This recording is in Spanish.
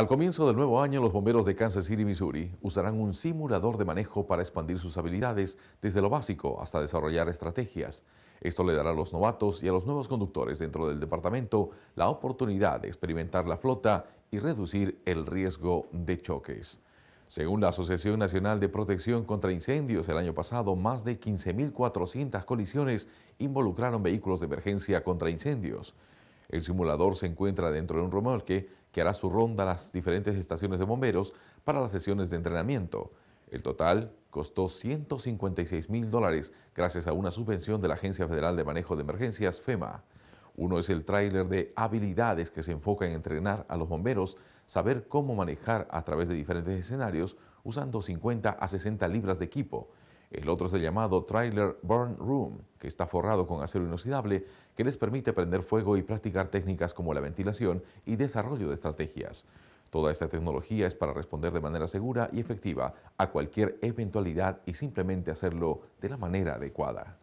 Al comienzo del nuevo año, los bomberos de Kansas City, Missouri, usarán un simulador de manejo para expandir sus habilidades desde lo básico hasta desarrollar estrategias. Esto le dará a los novatos y a los nuevos conductores dentro del departamento la oportunidad de experimentar la flota y reducir el riesgo de choques. Según la Asociación Nacional de Protección contra Incendios, el año pasado más de 15.400 colisiones involucraron vehículos de emergencia contra incendios. El simulador se encuentra dentro de un remolque que hará su ronda a las diferentes estaciones de bomberos para las sesiones de entrenamiento. El total costó 156 mil dólares gracias a una subvención de la Agencia Federal de Manejo de Emergencias, FEMA. Uno es el tráiler de habilidades que se enfoca en entrenar a los bomberos, saber cómo manejar a través de diferentes escenarios usando 50 a 60 libras de equipo. El otro es el llamado Trailer Burn Room, que está forrado con acero inoxidable que les permite prender fuego y practicar técnicas como la ventilación y desarrollo de estrategias. Toda esta tecnología es para responder de manera segura y efectiva a cualquier eventualidad y simplemente hacerlo de la manera adecuada.